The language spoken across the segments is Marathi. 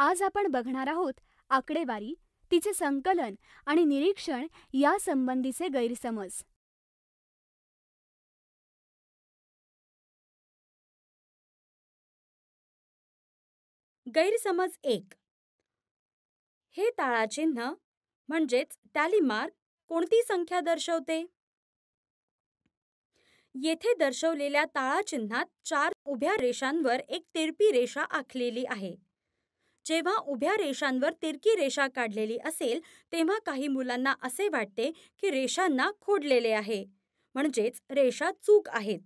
आज आपण बघणार आहोत आकडेवारी तिचे संकलन आणि निरीक्षण या संबंधीचे गैरसमज गैरसमज एक हे ताळाचिन्ह म्हणजेच मार्क कोणती संख्या दर्शवते येथे दर्शवलेल्या ताळाचिन्हात चार उभ्या रेषांवर एक तिरपी रेषा आखलेली आहे जेव्हा उभ्या रेषांवर तिरकी रेषा काढलेली असेल तेव्हा काही मुलांना असे वाटते की रेषांना खोडलेले आहे म्हणजेच रेषा चूक आहेत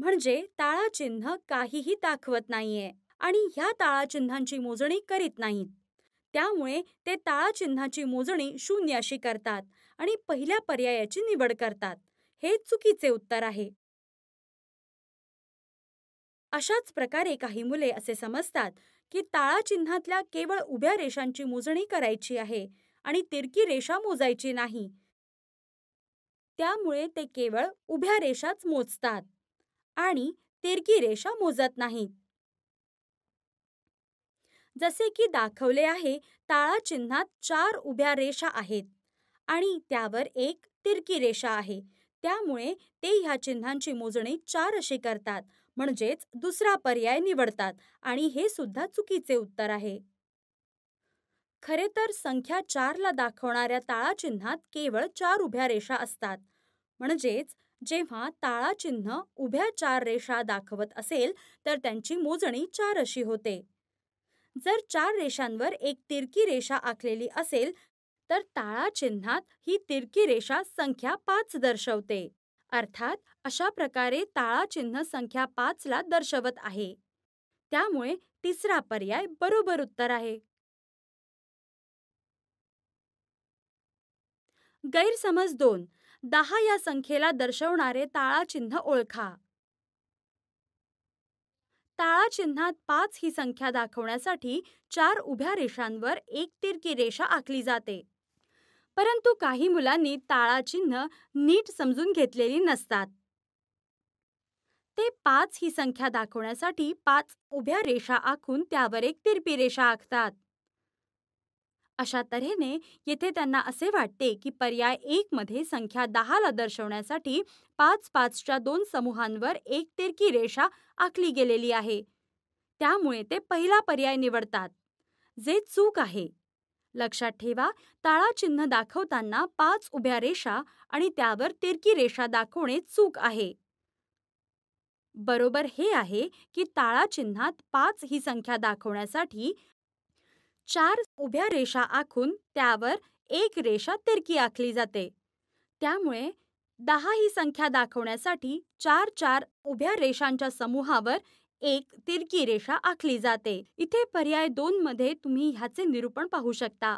म्हणजे ताळाचिन्ह काहीही दाखवत नाहीये आणि ह्या ताळाचिन्हांची मोजणी करीत नाहीत त्यामुळे ते ताळाचिन्हाची मोजणी शून्य अशी करतात आणि पहिल्या पर्यायाची निवड करतात हे चुकीचे उत्तर आहे अशाच प्रकारे काही मुले असे समजतात की ताळाचिन्हातल्या केवळ उभ्या रेषांची मोजणी करायची आहे आणि तिरकी रेषा मोजायची नाही त्यामुळे ते केवळ उभ्या रेषाच मोजतात आणि तिरकी रेषा मोजत नाहीत जसे की दाखवले आहे ताळाचिन्हात चार उभ्या रेषा आहेत आणि त्यावर एक तिरकी रेषा आहे त्यामुळे ते ह्या चिन्हांची मोजणी चार अशी करतात म्हणजेच दुसरा पर्याय निवडतात आणि हे सुद्धा चुकीचे उत्तर आहे खरे तर संख्या चारला दाखवणाऱ्या ताळाचिन्हात केवळ चार उभ्या रेषा असतात म्हणजेच जेव्हा ताळाचिन्ह उभ्या चार रेषा दाखवत असेल तर त्यांची मोजणी चार अशी होते जर चार रेषांवर एक तिरकी रेषा आखलेली असेल तर ताळाचिन्हात ही तिरकी रेषा संख्या पाच दर्शवते अर्थात अशा प्रकारे चिन्ह संख्या ला दर्शवत आहे त्यामुळे तिसरा पर्याय बरोबर उत्तर आहे गैरसमज दोन दहा या संख्येला दर्शवणारे ताळाचिन्ह ओळखा चिन्हात पाच ही संख्या दाखवण्यासाठी चार उभ्या रेषांवर एक तिरकी रेषा आखली जाते परंतु काही मुलांनी ताळाचिन्ह नीट समजून घेतलेली नसतात ते पाच ही संख्या दाखवण्यासाठी पाच उभ्या रेषा आखून त्यावर एक तिरपी रेषा आखतात अशा तऱ्हेने येथे त्यांना असे वाटते की पर्याय एक मध्ये संख्या दहाला दर्शवण्यासाठी पाच पाचच्या दोन समूहांवर एक तिरकी रेषा आखली गेलेली आहे त्यामुळे ते पहिला पर्याय निवडतात जे चूक आहे लक्षात ठेवा ताळाचिन्ह दाखवताना पाच उभ्या रेषा आणि त्यावर तिरकी रेषा दाखवणे चूक आहे बरोबर हे आहे की ताळाचिन्हात पाच ही संख्या दाखवण्यासाठी चार उभ्या रेषा आखून त्यावर एक रेषा तिरकी आखली जाते त्यामुळे दहा ही संख्या दाखवण्यासाठी चार चार उभ्या रेषांच्या समूहावर एक तिरकी रेषा आखली जाते इथे पर्याय दोन मध्ये तुम्ही ह्याचे निरूपण पाहू शकता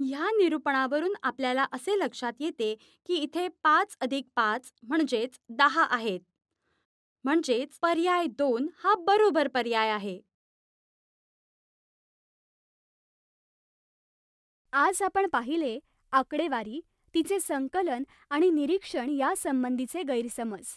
ह्या निरूपणावरून आपल्याला असे लक्षात येते की इथे पाच अधिक पाच म्हणजेच दहा आहेत म्हणजेच पर्याय दोन हा बरोबर पर्याय आहे आज आपण पाहिले आकडेवारी तिचे संकलन आणि निरीक्षण यासंबंधीचे गैरसमज